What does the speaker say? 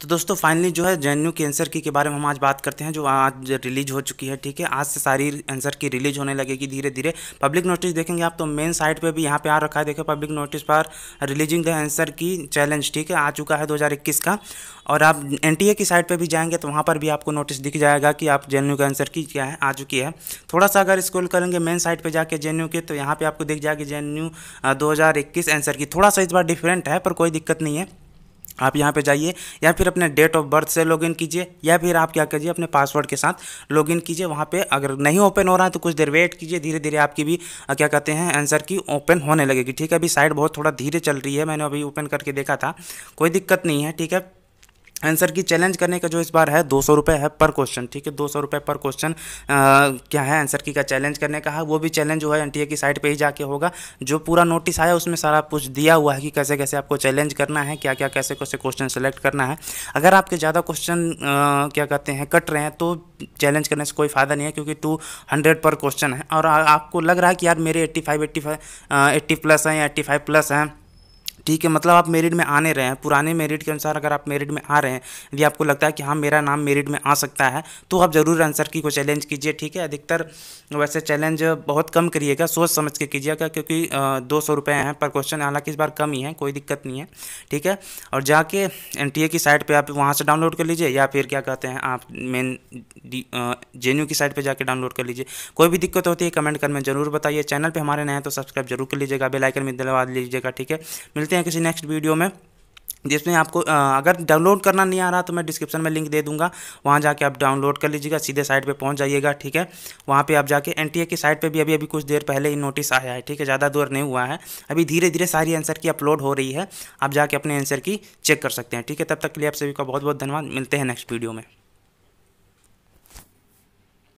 तो दोस्तों फाइनली जो है यू की आंसर की के बारे में हम आज बात करते हैं जो आज रिलीज हो चुकी है ठीक है आज से सारी आंसर की रिलीज होने लगेगी धीरे धीरे पब्लिक नोटिस देखेंगे आप तो मेन साइट पे भी यहाँ पे आ रखा है देखो पब्लिक नोटिस पर releasing the answer key challenge ठीक है आ चुका है दो का और आप एन की साइट पर भी जाएंगे तो वहाँ पर भी आपको नोटिस दिख जाएगा कि आप जेन्यू का आंसर की क्या है आ चुकी है थोड़ा सा अगर स्कूल करेंगे मेन साइट पर जाके जे के तो यहाँ पर आपको दिख जाएगी जे दो आंसर की थोड़ा सा इस बार डिफरेंट है पर कोई दिक्कत नहीं है आप यहाँ पे जाइए या फिर अपने डेट ऑफ बर्थ से लॉगिन कीजिए या फिर आप क्या कीजिए अपने पासवर्ड के साथ लॉगिन कीजिए वहाँ पे अगर नहीं ओपन हो रहा है तो कुछ देर वेट कीजिए धीरे धीरे आपकी भी क्या कहते हैं आंसर की ओपन होने लगेगी ठीक है अभी साइट बहुत थोड़ा धीरे चल रही है मैंने अभी ओपन करके देखा था कोई दिक्कत नहीं है ठीक है आंसर की चैलेंज करने का जो इस बार है दो सौ रुपये है पर क्वेश्चन ठीक है दो सौ रुपये पर क्वेश्चन क्या है आंसर की का चैलेंज करने का है हाँ, वो भी चैलेंज जो है एन की साइट पे ही जाके होगा जो पूरा नोटिस आया उसमें सारा कुछ दिया हुआ है कि कैसे कैसे आपको चैलेंज करना है क्या क्या कैसे कैसे क्वेश्चन सेलेक्ट करना है अगर आपके ज़्यादा क्वेश्चन क्या कहते हैं कट रहे हैं तो चैलेंज करने से कोई फ़ायदा नहीं है क्योंकि टू हंड्रेड पर क्वेश्चन है और आपको लग रहा है कि यार मेरे eighty five eighty five eighty plus हैं या एट्टी फाइव प्लस हैं ठीक है मतलब आप मेरिट में आने रहे हैं पुराने मेरिट के अनुसार अगर आप मेरिट में आ रहे हैं यदि आपको लगता है कि हाँ मेरा नाम मेरिट में आ सकता है तो आप ज़रूर आंसर की को चैलेंज कीजिए ठीक है अधिकतर वैसे चैलेंज बहुत कम करिएगा सोच समझ के कीजिएगा क्योंकि दो सौ रुपये हैं पर क्वेश्चन हालांकि इस बार कम ही है कोई दिक्कत नहीं है ठीक है और जाके एन की साइट पर आप वहाँ से डाउनलोड कर लीजिए या फिर क्या कहते हैं आप मेन जे की साइट पर जाकर डाउनलोड कर लीजिए कोई भी दिक्कत होती है कमेंट कर में ज़रूर बताइए चैनल पर हमारे नए हैं तो सब्सक्राइब जरूर कर लीजिएगा बेलाइकन में दिलवा लीजिएगा ठीक है मिल मिलते हैं किसी नेक्स्ट वीडियो में जिसमें आपको अगर डाउनलोड करना नहीं आ रहा तो मैं डिस्क्रिप्शन में लिंक दे दूंगा वहाँ जाके आप डाउनलोड कर लीजिएगा सीधे साइट पे पहुँच जाइएगा ठीक है वहाँ पे आप जाके एन की साइट पे भी अभी अभी कुछ देर पहले ही नोटिस आया है ठीक है ज़्यादा दूर नहीं हुआ है अभी धीरे धीरे सारी आंसर की अपलोड हो रही है आप जाके अपने आंसर की चेक कर सकते हैं ठीक है तब तक के लिए आप सभी का बहुत बहुत धन्यवाद मिलते हैं नेक्स्ट वीडियो में